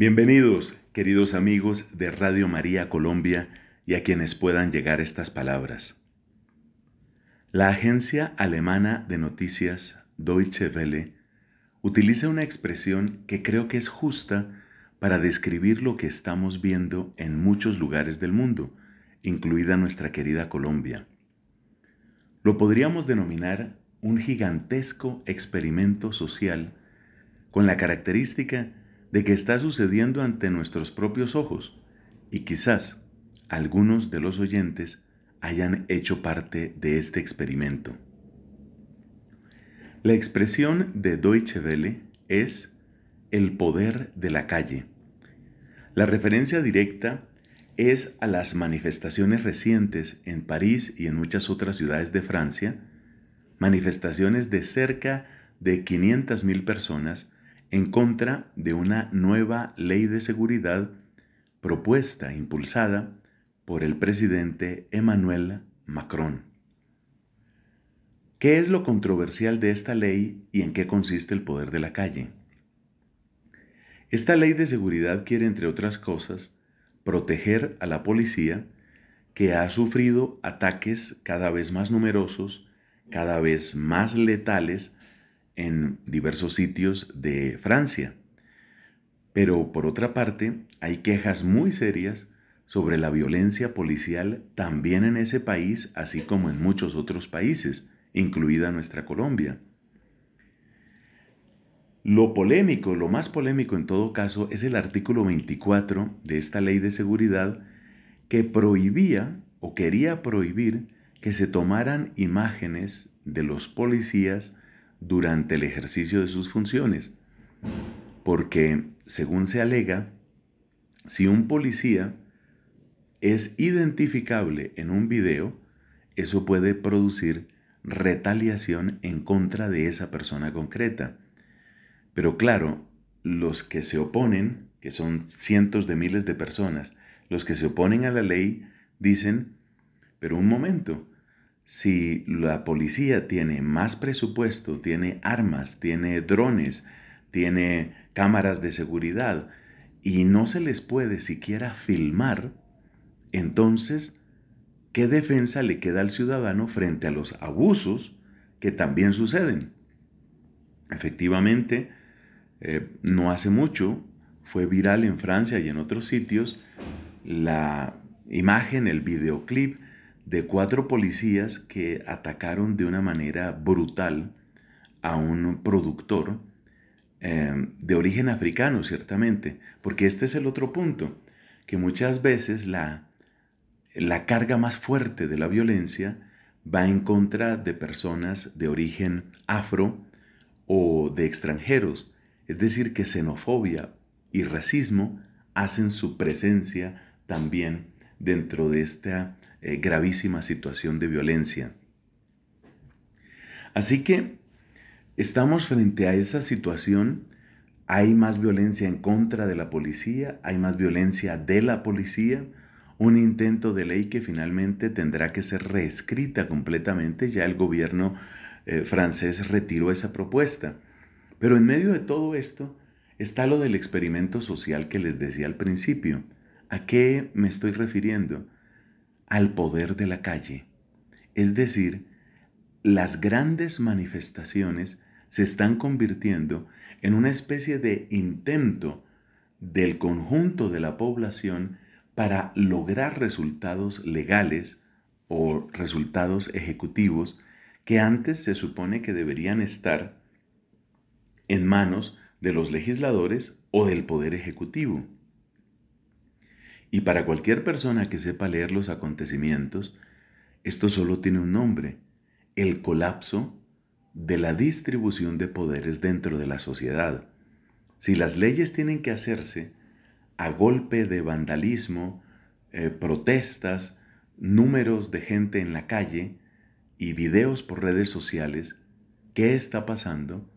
Bienvenidos, queridos amigos de Radio María Colombia y a quienes puedan llegar estas palabras. La agencia alemana de noticias Deutsche Welle utiliza una expresión que creo que es justa para describir lo que estamos viendo en muchos lugares del mundo, incluida nuestra querida Colombia. Lo podríamos denominar un gigantesco experimento social con la característica de que está sucediendo ante nuestros propios ojos y quizás algunos de los oyentes hayan hecho parte de este experimento. La expresión de Deutsche Welle es el poder de la calle. La referencia directa es a las manifestaciones recientes en París y en muchas otras ciudades de Francia, manifestaciones de cerca de 500.000 personas en contra de una nueva ley de seguridad propuesta, impulsada por el presidente Emmanuel Macron. ¿Qué es lo controversial de esta ley y en qué consiste el poder de la calle? Esta ley de seguridad quiere, entre otras cosas, proteger a la policía que ha sufrido ataques cada vez más numerosos, cada vez más letales en diversos sitios de Francia. Pero por otra parte, hay quejas muy serias sobre la violencia policial también en ese país, así como en muchos otros países, incluida nuestra Colombia. Lo polémico, lo más polémico en todo caso, es el artículo 24 de esta ley de seguridad que prohibía o quería prohibir que se tomaran imágenes de los policías durante el ejercicio de sus funciones. Porque, según se alega, si un policía es identificable en un video, eso puede producir retaliación en contra de esa persona concreta. Pero claro, los que se oponen, que son cientos de miles de personas, los que se oponen a la ley dicen, pero un momento, si la policía tiene más presupuesto, tiene armas, tiene drones, tiene cámaras de seguridad y no se les puede siquiera filmar, entonces, ¿qué defensa le queda al ciudadano frente a los abusos que también suceden? Efectivamente, eh, no hace mucho fue viral en Francia y en otros sitios la imagen, el videoclip, de cuatro policías que atacaron de una manera brutal a un productor eh, de origen africano, ciertamente, porque este es el otro punto, que muchas veces la, la carga más fuerte de la violencia va en contra de personas de origen afro o de extranjeros, es decir, que xenofobia y racismo hacen su presencia también dentro de esta eh, gravísima situación de violencia. Así que estamos frente a esa situación. Hay más violencia en contra de la policía, hay más violencia de la policía, un intento de ley que finalmente tendrá que ser reescrita completamente. Ya el gobierno eh, francés retiró esa propuesta. Pero en medio de todo esto está lo del experimento social que les decía al principio. ¿A qué me estoy refiriendo? Al poder de la calle. Es decir, las grandes manifestaciones se están convirtiendo en una especie de intento del conjunto de la población para lograr resultados legales o resultados ejecutivos que antes se supone que deberían estar en manos de los legisladores o del poder ejecutivo. Y para cualquier persona que sepa leer los acontecimientos, esto solo tiene un nombre, el colapso de la distribución de poderes dentro de la sociedad. Si las leyes tienen que hacerse a golpe de vandalismo, eh, protestas, números de gente en la calle y videos por redes sociales, ¿qué está pasando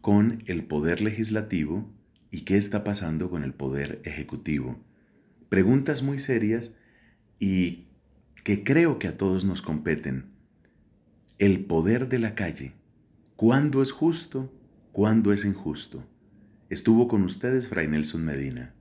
con el poder legislativo y qué está pasando con el poder ejecutivo? preguntas muy serias y que creo que a todos nos competen. El poder de la calle. ¿Cuándo es justo? ¿Cuándo es injusto? Estuvo con ustedes Fray Nelson Medina.